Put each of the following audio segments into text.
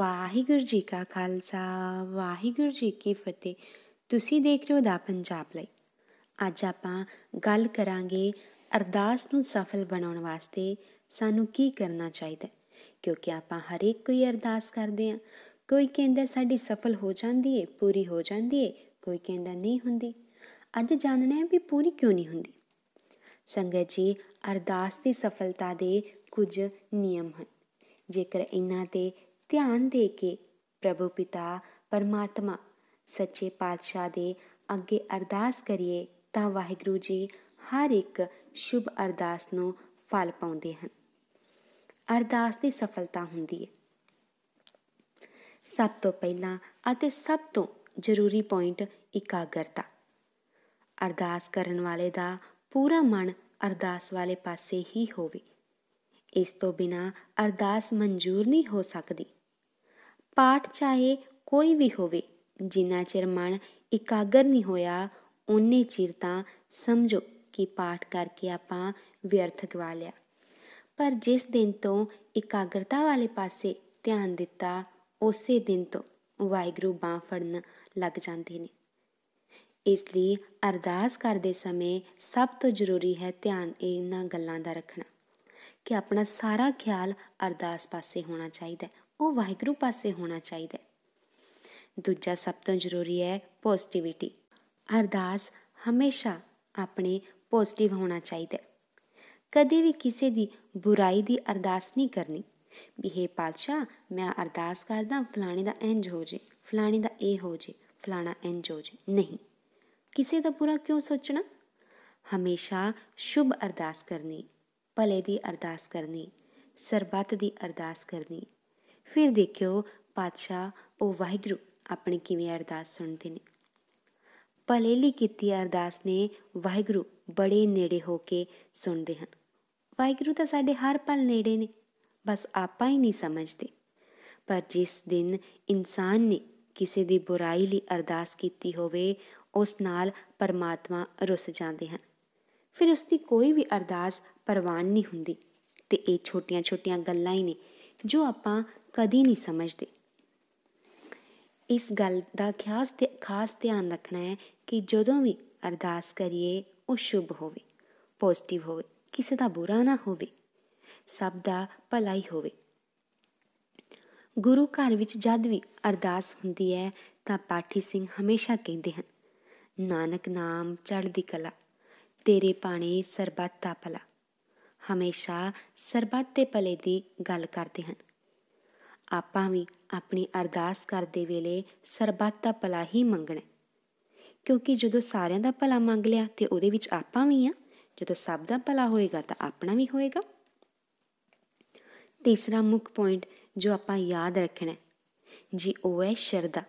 ਵਾਹਿਗੁਰੂ ਜੀ ਕਾ ਖਾਲਸਾ ਵਾਹਿਗੁਰੂ ਜੀ ਕੀ ਫਤਿਹ ਤੁਸੀਂ ਦੇਖ ਰਹੇ ਹੋ ਦਾ ਪੰਜਾਬ ਲਈ ਅੱਜ ਆਪਾਂ ਗੱਲ ਕਰਾਂਗੇ ਅਰਦਾਸ ਨੂੰ ਸਫਲ ਬਣਾਉਣ ਵਾਸਤੇ ਸਾਨੂੰ ਕੀ ਕਰਨਾ ਚਾਹੀਦਾ ਕਿਉਂਕਿ ਆਪਾਂ ਹਰੇਕ ਕੋਈ ਅਰਦਾਸ ਕਰਦੇ ਆ ਕੋਈ ਕਹਿੰਦਾ ਸਾਡੀ ਸਫਲ ਹੋ ਜਾਂਦੀ ਏ ਪੂਰੀ ਹੋ ਜਾਂਦੀ ਏ ਕੋਈ ਕਹਿੰਦਾ ਨਹੀਂ ਹੁੰਦੀ ਅੱਜ ਜਾਣਨਾ ਹੈ ਵੀ ਪੂਰੀ ਕਿਉਂ ਨਹੀਂ ਹੁੰਦੀ ਸੰਗਤ ਜੀ ਅਰਦਾਸ ਦੀ ਸਫਲਤਾ ਦੇ ਕੁਝ ਨਿਯਮ ਹਨ ਜੇਕਰ ਇਹਨਾਂ ਤੇ ਧਿਆਨ ਦੇ ਕੇ ਪ੍ਰਭੂ ਪਿਤਾ ਪਰਮਾਤਮਾ ਸੱਚੇ ਪਾਤਸ਼ਾਹ ਦੇ ਅੱਗੇ ਅਰਦਾਸ ਕਰੀਏ ਤਾਂ ਵਾਹਿਗੁਰੂ ਜੀ ਹਰ ਇੱਕ ਸ਼ੁਭ ਅਰਦਾਸ ਨੂੰ ਫਲ ਪਾਉਂਦੇ ਹਨ ਅਰਦਾਸ ਦੀ ਸਫਲਤਾ ਹੁੰਦੀ ਹੈ ਸਭ ਤੋਂ ਪਹਿਲਾਂ ਅਤੇ ਸਭ ਤੋਂ ਜ਼ਰੂਰੀ ਪੁਆਇੰਟ ਇਕਾਗਰਤਾ ਅਰਦਾਸ ਕਰਨ ਵਾਲੇ ਦਾ ਪੂਰਾ ਮਨ ਅਰਦਾਸ ਵਾਲੇ ਪਾਸੇ ਹੀ ਹੋਵੇ ਇਸ ਤੋਂ ਬਿਨਾ ਅਰਦਾਸ ਮਨਜ਼ੂਰ ਨਹੀਂ ਹੋ ਸਕਦੀ ਪਾਠ ਚਾਹੇ ਕੋਈ ਵੀ ਹੋਵੇ ਜਿੰਨਾ ਚਿਰ ਮਨ ਇਕਾਗਰ ਨਹੀਂ ਹੋਇਆ ਉਨੇ ਚਿਰ ਤਾਂ ਸਮਝੋ ਕਿ ਪਾਠ ਕਰਕੇ ਆਪਾਂ ਵਿਅਰਥ ਗਵਾ ਲਿਆ ਪਰ ਜਿਸ ਦਿਨ ਤੋਂ ਇਕਾਗਰਤਾ ਵਾਲੇ ਪਾਸੇ ਧਿਆਨ ਦਿੱਤਾ ਉਸੇ ਦਿਨ ਤੋਂ ਵਾਹਿਗੁਰੂ ਬਾਹ ਫੜਨ ਲੱਗ ਜਾਂਦੇ ਨੇ ਇਸ ਲਈ ਅਰਦਾਸ ਕਰਦੇ ਸਮੇਂ ਸਭ ਤੋਂ ਜ਼ਰੂਰੀ ਹੈ ਧਿਆਨ ਇਹਨਾਂ ਗੱਲਾਂ ਦਾ ਰੱਖਣਾ ਕਿ ਆਪਣਾ ਸਾਰਾ ਖਿਆਲ ਅਰਦਾਸ ਪਾਸੇ ਹੋਣਾ ਚਾਹੀਦਾ ਉਹ ਵਾਹਿਗੁਰੂ ਪਾਸੇ ਹੋਣਾ ਚਾਹੀਦਾ ਹੈ ਦੂਜਾ ਸਭ ਤੋਂ ਜ਼ਰੂਰੀ ਹੈ ਪੋਜ਼ਿਟਿਵਿਟੀ ਅਰਦਾਸ ਹਮੇਸ਼ਾ ਆਪਣੇ ਪੋਜ਼ਿਟਿਵ ਹੋਣਾ ਚਾਹੀਦਾ ਹੈ ਕਦੇ ਵੀ ਕਿਸੇ ਦੀ ਬੁਰਾਈ ਦੀ ਅਰਦਾਸ ਨਹੀਂ ਕਰਨੀ ਵੀ ਹੈ ਪਾਤਸ਼ਾਹ ਮੈਂ ਅਰਦਾਸ ਕਰਦਾ ਫਲਾਣੇ ਦਾ ਇੰਜ ਹੋ ਜੇ ਫਲਾਣੇ ਦਾ ਇਹ ਹੋ ਜੇ ਫਲਾਣਾ ਇੰਜ ਹੋ ਜੇ ਨਹੀਂ ਕਿਸੇ ਦਾ ਬੁਰਾ ਕਿਉਂ ਸੋਚਣਾ ਹਮੇਸ਼ਾ ਸ਼ੁਭ ਅਰਦਾਸ ਕਰਨੀ ਭਲੇ ਦੀ ਅਰਦਾਸ ਕਰਨੀ ਸਰਬੱਤ ਦੀ ਅਰਦਾਸ ਕਰਨੀ ਫਿਰ ਦੇਖਿਓ ਪਾਤਸ਼ਾਹ ਉਹ ਵਾਹਿਗੁਰੂ ਆਪਣੀ ਕਿਵੇਂ ਅਰਦਾਸ ਸੁਣਦੇ ਨੇ ਭਲੇ ਲਈ ਕੀਤੀ ਅਰਦਾਸ ਨੇ ਵਾਹਿਗੁਰੂ ਬੜੇ ਨੇੜੇ ਹੋ ਕੇ ਸੁਣਦੇ ਹਨ ਵਾਹਿਗੁਰੂ ਤਾਂ ਸਾਡੇ ਹਰ ਪਲ ਨੇੜੇ ਨੇ ਬਸ ਆਪਾਂ ਹੀ ਨਹੀਂ ਸਮਝਦੇ ਪਰ ਜਿਸ ਦਿਨ ਇਨਸਾਨ ਨੇ ਕਿਸੇ ਦੀ ਬੁਰਾਈ ਲਈ ਅਰਦਾਸ ਕੀਤੀ ਹੋਵੇ ਉਸ ਨਾਲ ਪਰਮਾਤਮਾ ਰੁੱਸ ਜਾਂਦੇ ਹਨ ਫਿਰ ਉਸ ਦੀ ਕੋਈ ਵੀ ਅਰਦਾਸ ਪਰਵਾਨ ਨਹੀਂ ਹੁੰਦੀ ਤੇ ਇਹ ਛੋਟੀਆਂ-ਛੋਟੀਆਂ ਗੱਲਾਂ ਹੀ ਨੇ ਜੋ ਆਪਾਂ ਕਦੀ ਨਹੀਂ ਸਮਝਦੇ ਇਸ ਗੱਲ ਦਾ ਖਾਸ ਖਾਸ ਧਿਆਨ ਰੱਖਣਾ ਹੈ ਕਿ ਜਦੋਂ ਵੀ ਅਰਦਾਸ ਕਰੀਏ ਉਹ ਸ਼ੁਭ ਹੋਵੇ ਪੋਜ਼ਿਟਿਵ ਹੋਵੇ ਕਿਸੇ ਦਾ ਬੁਰਾ ਨਾ ਹੋਵੇ ਸਭ ਦਾ ਭਲਾ ਹੀ ਹੋਵੇ ਗੁਰੂ ਘਰ ਵਿੱਚ ਜਦ ਵੀ ਅਰਦਾਸ ਹੁੰਦੀ ਹੈ ਤਾਂ ਪਾਠੀ ਸਿੰਘ ਹਮੇਸ਼ਾ ਕਹਿੰਦੇ ਹਨ ਨਾਨਕ ਨਾਮ ਚੜ੍ਹਦੀ ਕਲਾ ਤੇਰੇ ਪਾਣੀ ਸਰਬੱਤ ਦਾ ਭਲਾ ਹਮੇਸ਼ਾ ਸਰਬੱਤ ਦੇ ਭਲੇ ਦੀ ਗੱਲ ਕਰਦੇ ਹਨ ਆਪਾਂ ਵੀ ਆਪਣੀ ਅਰਦਾਸ ਕਰਦੇ ਵੇਲੇ ਸਰਬੱਤ ਦਾ ਭਲਾ ਹੀ ਮੰਗਣਾ ਕਿਉਂਕਿ ਜਦੋਂ ਸਾਰਿਆਂ ਦਾ ਭਲਾ ਮੰਗ ਲਿਆ ਤੇ ਉਹਦੇ ਵਿੱਚ ਆਪਾਂ ਵੀ ਆ ਜਦੋਂ ਸਭ ਦਾ ਭਲਾ ਹੋਏਗਾ ਤਾਂ ਆਪਣਾ ਵੀ ਹੋਏਗਾ ਤੀਸਰਾ ਮੁੱਖ ਪੁਆਇੰਟ ਜੋ ਆਪਾਂ ਯਾਦ ਰੱਖਣਾ ਜੀ ਉਹ ਹੈ ਸ਼ਰਧਾ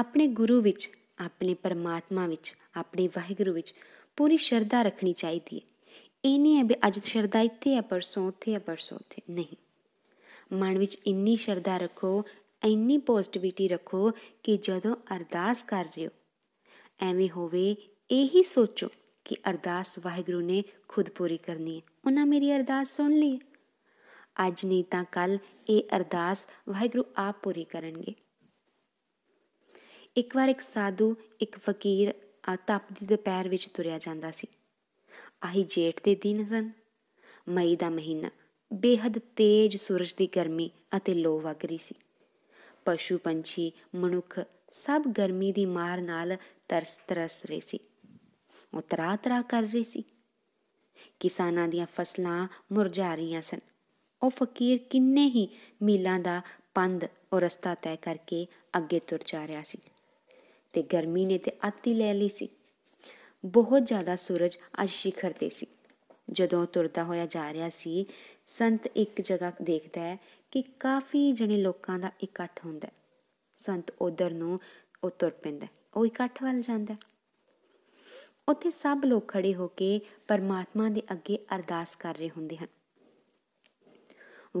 ਆਪਣੇ ਗੁਰੂ ਵਿੱਚ ਆਪਣੇ ਪਰਮਾਤਮਾ ਵਿੱਚ ਆਪਣੇ ਵਾਹਿਗੁਰੂ ਵਿੱਚ ਪੂਰੀ ਸ਼ਰਧਾ ਰੱਖਣੀ ਚਾਹੀਦੀ ਹੈ ਇਹ ਨਹੀਂ ਹੈ ਵੀ ਅੱਜ ਸ਼ਰਧਾ ਇੱਥੇ ਹੈ ਪਰਸੋਂ ਉੱਥੇ ਹੈ ਪਰਸੋਂ ਉੱਥੇ ਨਹੀਂ ਮਨ ਵਿੱਚ ਇੰਨੀ ਸ਼ਰਧਾ ਰੱਖੋ ਇੰਨੀ ਪੋਜ਼ਿਟਿਵਿਟੀ ਰੱਖੋ ਕਿ ਜਦੋਂ ਅਰਦਾਸ ਕਰ ਰਹੇ ਹੋ ਐਵੇਂ ਹੋਵੇ ਇਹੀ ਸੋਚੋ ਕਿ ਅਰਦਾਸ ਵਾਹਿਗੁਰੂ ਨੇ ਖੁਦ ਪੂਰੀ ਕਰਨੀ ਹੈ ਉਹਨਾਂ ਮੇਰੀ ਅਰਦਾਸ ਸੁਣ ਲਈ ਅੱਜ ਨਹੀਂ ਤਾਂ ਕੱਲ ਇਹ ਅਰਦਾਸ ਵਾਹਿਗੁਰੂ ਆਪ ਪੂਰੀ ਕਰਨਗੇ ਇੱਕ ਵਾਰ ਇੱਕ ਸਾਧੂ ਇੱਕ ਫਕੀਰ ਤਪ ਦੀ ਦੁਪਹਿਰ ਵਿੱਚ ਤੁਰਿਆ ਜਾਂਦਾ ਸੀ ਆਹੀ ਜੇਠ ਦੇ ਦਿਨ ਸਨ ਮਈ ਦਾ ਮਹੀਨਾ ਬੇਹੱਦ ਤੇਜ਼ ਸੂਰਜ ਦੀ ਗਰਮੀ ਅਤੇ ਲੋ ਵਗ ਰਹੀ ਸੀ ਪਸ਼ੂ ਪੰਛੀ ਮਨੁੱਖ ਸਭ ਗਰਮੀ ਦੀ ਮਾਰ ਨਾਲ ਤਰਸ ਤਰਸ ਰਹੇ ਸੀ ਉਹ ਤਰਾ ਤਰਾ ਕਰ ਰਹੇ ਸੀ ਕਿਸਾਨਾਂ ਦੀਆਂ ਫਸਲਾਂ ਮੁਰਝਾ ਰਹੀਆਂ ਸਨ ਉਹ ਫਕੀਰ ਕਿੰਨੇ ਹੀ ਮੀਲਾਂ ਦਾ ਪੰਧ ਉਹ ਰਸਤਾ ਤੈਅ ਕਰਕੇ ਅੱਗੇ ਤੁਰ ਜਾ ਰਿਹਾ ਸੀ ਤੇ ਗਰਮੀ ਨੇ ਤੇ ਆਤੀ ਲੈ ਲਈ ਸੀ ਬਹੁਤ ਜ਼ਿਆਦਾ ਸੂਰਜ ਅੱਜ ਸ਼ਿਖਰ ਤੇ ਸੀ ਜਦੋਂ ਤੁਰਦਾ ਹੋਇਆ ਜਾ ਰਿਹਾ ਸੀ ਸੰਤ ਇੱਕ ਜਗ੍ਹਾ ਦੇਖਦਾ ਹੈ ਕਿ ਕਾਫੀ ਜਣੇ ਲੋਕਾਂ ਦਾ ਇਕੱਠ ਹੁੰਦਾ ਸੰਤ ਉਧਰ ਨੂੰ ਉਹ ਤੁਰ ਪੈਂਦਾ ਉਹ ਇਕੱਠ ਵੱਲ ਜਾਂਦਾ ਉੱਥੇ ਸਭ ਲੋਕ ਖੜੇ ਹੋ ਕੇ ਪਰਮਾਤਮਾ ਦੇ ਅੱਗੇ ਅਰਦਾਸ ਕਰ ਰਹੇ ਹੁੰਦੇ ਹਨ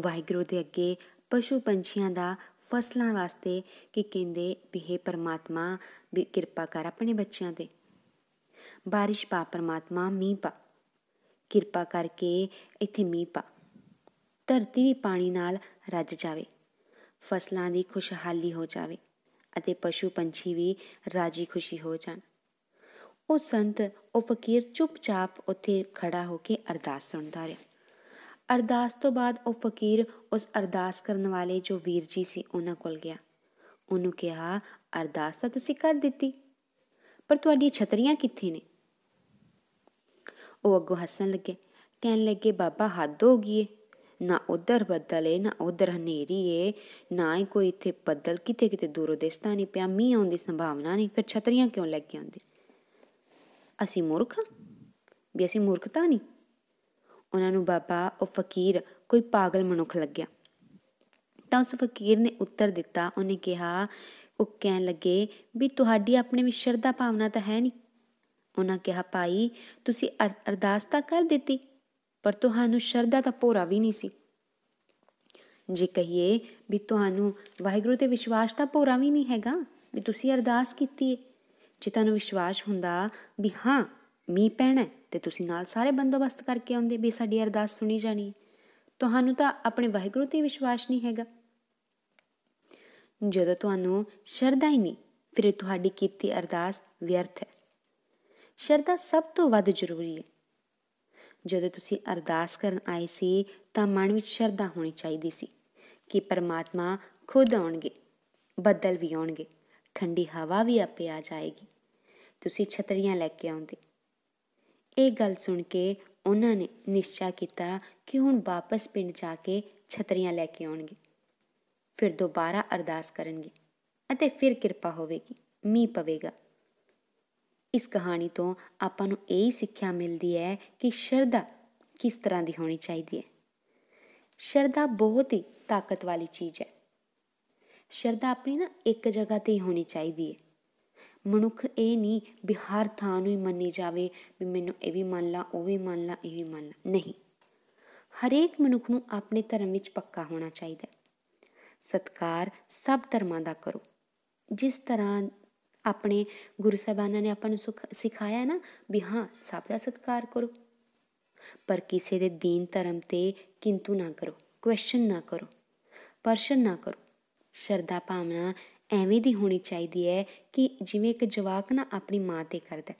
ਵਾਹਿਗੁਰੂ ਦੇ ਅੱਗੇ ਪਸ਼ੂ ਪੰਛੀਆਂ ਦਾ ਫਸਲਾਂ ਵਾਸਤੇ ਕਿ ਕਹਿੰਦੇ ਵੀ ਹੈ ਪਰਮਾਤਮਾ ਵੀ ਕਿਰਪਾ ਕਰ ਆਪਣੇ ਬੱਚਿਆਂ ਤੇ ਬਾਰਿਸ਼ ਪਾ ਪਰਮਾਤਮਾ ਮੀਂਹ ਪਾ ਕਿਰਪਾ ਕਰਕੇ ਇੱਥੇ ਮੀਂਹ ਪਾ ਧਰਤੀ ਵੀ ਪਾਣੀ ਨਾਲ ਰੱਜ ਜਾਵੇ ਫਸਲਾਂ ਦੀ ਖੁਸ਼ਹਾਲੀ ਹੋ ਜਾਵੇ ਅਤੇ ਪਸ਼ੂ ਪੰਛੀ ਵੀ ਰਾਜੀ ਖੁਸ਼ੀ ਹੋ ਜਾਣ ਉਹ ਸੰਤ ਉਹ ਫਕੀਰ ਚੁੱਪਚਾਪ ਉੱਥੇ ਖੜਾ ਹੋ ਕੇ ਅਰਦਾਸ ਸੁਣਦਾ ਰਿਹਾ ਅਰਦਾਸ ਤੋਂ ਬਾਅਦ ਉਹ ਫਕੀਰ ਉਸ ਅਰਦਾਸ ਕਰਨ ਵਾਲੇ ਜੋ ਵੀਰ ਜੀ ਸੀ ਉਹਨਾਂ ਕੋਲ ਗਿਆ ਉਹਨੂੰ ਕਿਹਾ ਅਰਦਾਸ ਤਾਂ ਤੁਸੀਂ ਕਰ ਦਿੱਤੀ ਪਰ ਤੁਹਾਡੀਆਂ ਛਤਰੀਆਂ ਕਿੱਥੇ ਨੇ ਉਹ ਅੱਗੋਂ ਹੱਸਣ ਲੱਗੇ ਕਹਿਣ ਲੱਗੇ ਬਾਬਾ ਹੱਦ ਹੋ ਗਈ ਏ ਨਾ ਉਧਰ ਬੱਦਲ ਏ ਨਾ ਉਧਰ ਹਨੇਰੀ ਏ ਨਾ ਹੀ ਕੋਈ ਇੱਥੇ ਬੱਦਲ ਕਿਤੇ ਕਿਤੇ ਦੂਰੋਂ ਦਿਸਦਾ ਨਹੀਂ ਪਿਆ ਮੀਂਹ ਆਉਣ ਦੀ ਸੰਭਾਵਨਾ ਨਹੀਂ ਫਿਰ ਛਤਰੀਆਂ ਕਿਉਂ ਲੈ ਕੇ ਆਉਂਦੇ ਅਸੀਂ ਮੂਰਖ ਵੀ ਅਸੀਂ ਮੂਰਖਤਾ ਨਹੀਂ ਉਹਨਾਂ ਨੂੰ ਬਾਬਾ ਉਹ ਫਕੀਰ ਕੋਈ ਪਾਗਲ ਮਨੁੱਖ ਲੱਗਿਆ ਤਾਂ ਉਸ ਫਕੀਰ ਨੇ ਉੱਤਰ ਦਿੱਤਾ ਉਹਨੇ ਕਿਹਾ ਉਹ ਕਹਿਣ ਲੱਗੇ ਵੀ ਤੁਹਾਡੀ ਆਪਣੇ ਵਿੱਚ ਸ਼ਰਧਾ ਭਾਵਨਾ ਤਾਂ ਹੈ ਨਹੀਂ ਉਹਨਾਂ ਕਿਹਾ ਭਾਈ ਤੁਸੀਂ ਅਰਦਾਸ ਤਾਂ ਕਰ ਦਿੱਤੀ ਪਰ ਤੁਹਾਨੂੰ ਸ਼ਰਧਾ ਦਾ ਪੋਰਾ ਵੀ ਨਹੀਂ ਸੀ ਜੇ ਕਹੀਏ ਵੀ ਤੁਹਾਨੂੰ ਵਾਹਿਗੁਰੂ ਤੇ ਵਿਸ਼ਵਾਸ ਦਾ ਪੋਰਾ ਵੀ ਨਹੀਂ ਹੈਗਾ ਵੀ ਤੁਸੀਂ ਅਰਦਾਸ ਕੀਤੀ ਹੈ ਜੇ ਤੁਹਾਨੂੰ ਵਿਸ਼ਵਾਸ ਹੁੰਦਾ ਵੀ ਹਾਂ ਮੀ ਪੈਣਾ ਤੇ ਤੁਸੀਂ ਨਾਲ ਸਾਰੇ ਬੰਦੋਬਸਤ ਕਰਕੇ ਆਉਂਦੇ ਵੀ ਸਾਡੀ ਅਰਦਾਸ ਸੁਣੀ ਜਾਣੀ ਤੁਹਾਨੂੰ ਤਾਂ ਆਪਣੇ ਵਾਹਿਗੁਰੂ ਤੇ ਵਿਸ਼ਵਾਸ ਨਹੀਂ ਹੈਗਾ ਜਦੋਂ ਤੁਹਾਨੂੰ ਸ਼ਰਧਾ ਹੀ ਨਹੀਂ ਫਿਰ ਤੁਹਾਡੀ ਕੀਤੀ ਅਰਦਾਸ ਵਿਅਰਥ ਹੈ ਸ਼ਰਧਾ ਸਭ ਤੋਂ ਵੱਧ ਜ਼ਰੂਰੀ ਹੈ ਜਦੋਂ ਤੁਸੀਂ ਅਰਦਾਸ ਕਰਨ ਆਏ ਸੀ ਤਾਂ ਮਨ ਵਿੱਚ ਸ਼ਰਧਾ ਹੋਣੀ ਚਾਹੀਦੀ ਸੀ ਕਿ ਪਰਮਾਤਮਾ ਖੁਦ ਆਉਣਗੇ ਬੱਦਲ ਵੀ ਆਉਣਗੇ ਠੰਡੀ ਹਵਾ ਵੀ ਆਪੇ ਆ ਜਾਏਗੀ ਤੁਸੀਂ ਛਤਰੀਆਂ ਲੈ ਕੇ ਆਉਂਦੇ ਇਹ ਗੱਲ ਸੁਣ ਕੇ ਉਹਨਾਂ ਨੇ ਨਿਸ਼ਚਾ ਕੀਤਾ ਕਿ ਹੁਣ ਵਾਪਸ ਪਿੰਡ ਜਾ ਕੇ ਛਤਰੀਆਂ ਲੈ ਕੇ ਆਉਣਗੇ ਫਿਰ ਦੁਬਾਰਾ ਅਰਦਾਸ ਕਰਨਗੇ ਅਤੇ ਫਿਰ ਕਿਰਪਾ ਹੋਵੇਗੀ ਮੀਂਹ ਪਵੇਗਾ ਇਸ ਕਹਾਣੀ ਤੋਂ ਆਪਾਂ ਨੂੰ ਇਹ ਹੀ ਸਿੱਖਿਆ ਮਿਲਦੀ ਹੈ ਕਿ ਸ਼ਰਧਾ ਕਿਸ ਤਰ੍ਹਾਂ ਦੀ ਹੋਣੀ ਚਾਹੀਦੀ ਹੈ ਸ਼ਰਧਾ ਬਹੁਤ ਹੀ ਤਾਕਤ ਵਾਲੀ ਚੀਜ਼ ਹੈ ਸ਼ਰਧਾ ਆਪਣੀ ਨਾ ਇੱਕ ਜਗ੍ਹਾ ਤੇ ਹੀ ਹੋਣੀ ਚਾਹੀਦੀ ਹੈ ਮਨੁੱਖ ਇਹ ਨਹੀਂ ਬਿਹਾਰ ਥਾਂ ਨੂੰ ਹੀ ਮੰਨੀ ਜਾਵੇ ਵੀ ਮੈਨੂੰ ਇਹ ਵੀ ਮੰਨ ਲਾ ਉਹ ਵੀ ਮੰਨ ਲਾ ਇਹ ਵੀ ਮੰਨ ਲਾ ਨਹੀਂ ਹਰੇਕ ਮਨੁੱਖ ਨੂੰ ਆਪਣੇ ਧਰਮ ਵਿੱਚ ਪੱਕਾ ਹੋਣਾ ਚਾਹੀਦਾ ਹੈ ਸਤਕਾਰ ਸਭ ਧਰਮਾਂ ਦਾ ਕਰੋ ਜਿਸ ਤਰ੍ਹਾਂ ਆਪਣੇ ਗੁਰੂ ਸਾਹਿਬਾਨਾਂ ਨੇ ਆਪਾਂ ਨੂੰ ਸੁਖ ਸਿਖਾਇਆ ਨਾ ਵੀ ਹਾਂ ਸਭ ਦਾ ਸਤਿਕਾਰ ਕਰੋ ਪਰ ਕਿਸੇ ਦੇ ਦੀਨ ਧਰਮ ਤੇ ਕਿੰਤੂ ਨਾ ਕਰੋ ਕੁਐਸਚਨ ਨਾ ਕਰੋ ਪਰਸ਼ਨ ਨਾ ਕਰੋ ਸ਼ਰਧਾ ਭਾਵਨਾ ਐਵੇਂ ਦੀ ਹੋਣੀ ਚਾਹੀਦੀ ਹੈ ਕਿ ਜਿਵੇਂ ਇੱਕ ਜਵਾਕ ਨਾ ਆਪਣੀ ਮਾਂ ਤੇ ਕਰਦਾ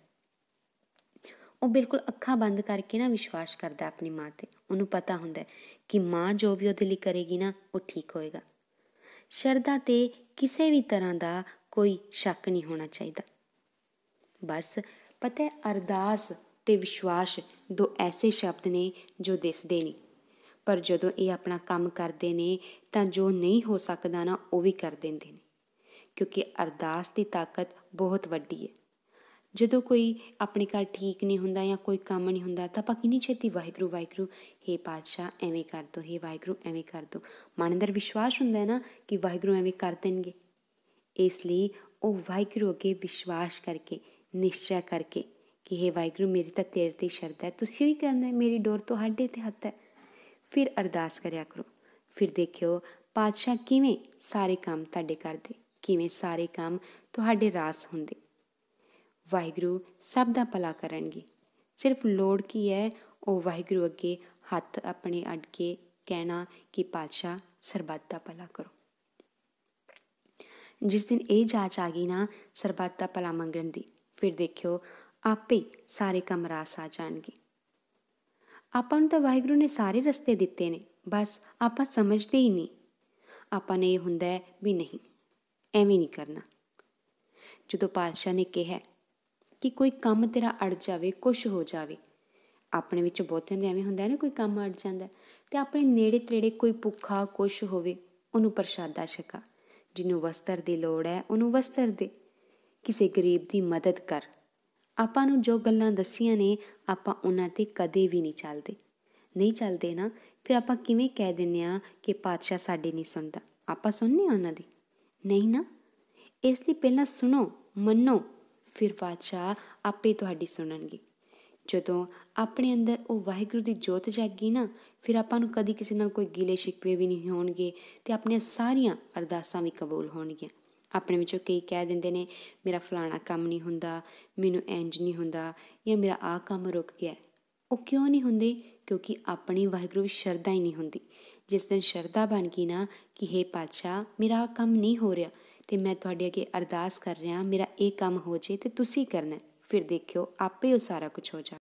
ਉਹ ਬਿਲਕੁਲ ਅੱਖਾਂ ਬੰਦ ਕਰਕੇ ਨਾ ਵਿਸ਼ਵਾਸ ਕਰਦਾ ਆਪਣੀ ਮਾਂ ਤੇ ਉਹਨੂੰ ਪਤਾ ਹੁੰਦਾ ਕਿ ਮਾਂ ਜੋ ਵੀ ਉਹਦੇ ਲਈ ਕਰੇਗੀ ਨਾ ਉਹ ਠੀਕ ਹੋਏਗਾ ਸ਼ਰਧਾ ਤੇ ਕਿਸੇ ਵੀ ਤਰ੍ਹਾਂ ਦਾ ਕੋਈ ਸ਼ੱਕ ਨਹੀਂ ਹੋਣਾ ਚਾਹੀਦਾ ਬਸ ਪਤਾ ਹੈ ਅਰਦਾਸ ਤੇ ਵਿਸ਼ਵਾਸ ਦੋ ਐਸੇ ਸ਼ਬਦ ਨੇ ਜੋ ਦਿਸਦੇ ਨਹੀਂ ਪਰ ਜਦੋਂ ਇਹ ਆਪਣਾ ਕੰਮ ਕਰਦੇ ਨੇ ਤਾਂ ਜੋ ਨਹੀਂ ਹੋ ਸਕਦਾ ਨਾ ਉਹ ਵੀ ਕਰ ਦਿੰਦੇ ਨੇ ਕਿਉਂਕਿ ਅਰਦਾਸ ਦੀ ਤਾਕਤ ਬਹੁਤ ਵੱਡੀ ਹੈ ਜਦੋਂ ਕੋਈ ਆਪਣੇ ਘਰ ਠੀਕ ਨਹੀਂ ਹੁੰਦਾ ਜਾਂ ਕੋਈ ਕੰਮ ਨਹੀਂ ਹੁੰਦਾ ਤਾਂ ਆਪਾਂ ਕਿੰਨੀ ਛੇਤੀ ਵਾਹਿਗੁਰੂ ਵਾਹਿਗੁਰੂ हे ਪਾਤਸ਼ਾਹ ਐਵੇਂ ਕਰ ਦੋ हे ਵਾਹਿਗੁਰੂ ਐਵੇਂ ਕਰ ਦੋ ਮਨ ਅੰਦਰ ਵਿਸ਼ਵਾਸ ਹੁੰਦਾ ਹੈ ਨਾ ਕਿ ਵਾਹਿਗੁਰੂ ਐਵੇਂ ਕਰ ਦੇਣਗੇ ਇਸ ਲਈ ਉਹ ਵਾਹਿਗੁਰੂ ਅੱਗੇ ਵਿਸ਼ਵਾਸ ਕਰਕੇ ਨਿਸ਼ਚੈ ਕਰਕੇ ਕਿ ਹੈ ਵਾਹਿਗੁਰੂ ਮੇਰੀ ਤਾਂ ਤੇਰੇ ਤੇ ਸ਼ਰਧਾ ਹੈ ਤੁਸੀਂ ਹੀ ਕਹਿੰਦੇ ਮੇਰੀ ਡੋਰ ਤੁਹਾਡੇ ਤੇ ਹੱਥ ਹੈ ਫਿਰ ਅਰਦਾਸ ਕਰਿਆ ਕਰੋ ਫਿਰ ਦੇਖਿਓ ਪਾਤਸ਼ਾਹ ਕਿਵੇਂ ਸਾਰੇ ਕੰਮ ਤੁਹਾਡੇ ਕਰਦੇ ਕਿਵੇਂ ਸਾਰੇ ਕੰਮ ਤੁਹਾਡੇ ਰਾਸ ਹੁੰਦੇ ਵਾਹਿਗੁਰੂ ਸਭ ਦਾ ਭਲਾ ਕਰਨਗੇ ਸਿਰਫ ਲੋੜ ਕੀ ਹੈ ਉਹ ਵਾਹਿਗੁਰੂ ਅੱਗੇ ਹੱਥ ਆਪਣੇ ਅੜ ਕੇ ਕਹਿਣਾ ਕਿ ਪਾਤਸ਼ਾਹ ਸਰਬੱਤ ਦਾ ਭਲਾ ਕਰੋ ਜਿਸ ਦਿਨ ਇਹ ਜਾਚ ਆ ਗਈ ਨਾ ਸਰਬੱਤ ਦਾ ਭਲਾ ਮੰਗਣ ਦੀ ਫਿਰ ਦੇਖਿਓ ਆਪੇ ਸਾਰੇ ਕੰਮ ਰਾਸ ਆ ਜਾਣਗੇ ਆਪਾਂ ਨੂੰ ਤਾਂ ਵਾਹਿਗੁਰੂ ਨੇ ਸਾਰੇ ਰਸਤੇ ਦਿੱਤੇ ਨੇ ਬਸ ਆਪਾਂ ਸਮਝਦੇ ਹੀ ਨਹੀਂ ਆਪਾਂ ਨੇ ਇਹ ਹੁੰਦਾ ਵੀ ਨਹੀਂ ਐਵੇਂ ਨਹੀਂ ਕਰਨਾ ਜਦੋਂ ਪਾਤਸ਼ਾਹ ਨੇ ਕਿਹਾ ਕਿ ਕੋਈ ਕੰਮ ਤੇਰਾ ਅੜ ਜਾਵੇ ਕੁਝ ਹੋ ਜਾਵੇ ਆਪਣੇ ਵਿੱਚ ਬਹੁਤਿਆਂ ਦੇ ਐਵੇਂ ਹੁੰਦਾ ਹੈ ਨਾ ਕੋਈ ਕੰਮ ਅੜ ਜਾਂਦਾ ਤੇ ਆਪਣੇ ਨੇੜੇ ਤੇੜੇ ਕੋਈ ਭੁੱਖਾ ਕੁਝ ਹੋਵੇ ਉਹਨੂੰ ਪ੍ਰਸ਼ਾਦਾ ਛਕਾ ਜਿਹਨੂੰ ਵਸਤਰ ਦੀ ਲੋੜ ਹੈ ਉਹਨੂੰ ਵਸਤਰ ਦੇ ਕਿਸੇ ਗਰੀਬ ਦੀ ਮਦਦ ਕਰ ਆਪਾਂ ਨੂੰ ਜੋ ਗੱਲਾਂ ਦਸੀਆਂ ਨੇ ਆਪਾਂ ਉਹਨਾਂ ਤੇ ਕਦੇ ਵੀ ਨਹੀਂ ਚੱਲਦੇ ਨਹੀਂ ਚੱਲਦੇ ਨਾ ਫਿਰ ਆਪਾਂ ਕਿਵੇਂ ਕਹਿ ਦਿੰਨੇ ਆ ਕਿ ਪਾਤਸ਼ਾਹ ਸਾਡੀ ਨਹੀਂ ਸੁਣਦਾ ਆਪਾਂ ਸੁਣਨੇ ਉਹਨਾਂ ਦੀ ਨਹੀਂ ਨਾ ਇਸ ਲਈ ਪਹਿਲਾਂ ਸੁਣੋ ਮੰਨੋ ਫਿਰ ਪਾਤਸ਼ਾਹ ਆਪੇ ਤੁਹਾਡੀ ਸੁਣਨਗੇ ਜਦੋਂ ਆਪਣੇ ਅੰਦਰ ਉਹ ਵਾਹਿਗੁਰੂ ਦੀ ਜੋਤ ਜਾਗੀ ਨਾ ਫਿਰ ਆਪਾਂ ਨੂੰ ਕਦੀ ਕਿਸੇ ਨਾਲ ਕੋਈ ਗਿਲੇ ਸ਼ਿਕਵੇ ਵੀ ਨਹੀਂ ਹੋਣਗੇ ਤੇ ਆਪਣੀਆਂ ਸਾਰੀਆਂ ਅਰਦਾਸਾਂ ਵੀ ਕਬੂਲ ਹੋਣਗੀਆਂ ਆਪਣੇ ਵਿੱਚੋਂ ਕਈ ਕਹਿ ਦਿੰਦੇ ਨੇ ਮੇਰਾ ਫਲਾਣਾ ਕੰਮ ਨਹੀਂ ਹੁੰਦਾ ਮੈਨੂੰ ਇੰਜ ਨਹੀਂ ਹੁੰਦਾ ਜਾਂ ਮੇਰਾ ਆ ਕੰਮ ਰੁਕ ਗਿਆ ਉਹ ਕਿਉਂ ਨਹੀਂ ਹੁੰਦੇ ਕਿਉਂਕਿ ਆਪਣੀ ਵਾਹਿਗੁਰੂ ਵਿੱਚ ਸ਼ਰਧਾ ਹੀ ਨਹੀਂ ਹੁੰਦੀ ਜਿਸ ਦਿਨ ਸ਼ਰਧਾ ਬਣ ਗਈ ਨਾ ਕਿ हे ਪਾਤਸ਼ਾਹ ਮੇਰਾ ਆ ਕੰਮ ਨਹੀਂ ਹੋ ਰਿਹਾ ਤੇ ਮੈਂ ਤੁਹਾਡੇ ਅੱਗੇ ਅਰਦਾਸ ਕਰ ਰਿਹਾ ਮੇਰਾ ਇਹ ਕੰਮ ਹੋ ਜੇ ਤੇ ਤੁਸੀਂ ਕਰਨਾ ਫਿਰ ਦੇਖਿਓ ਆਪੇ ਉਹ ਸਾਰਾ ਕੁਝ ਹੋ ਜਾਵੇਗਾ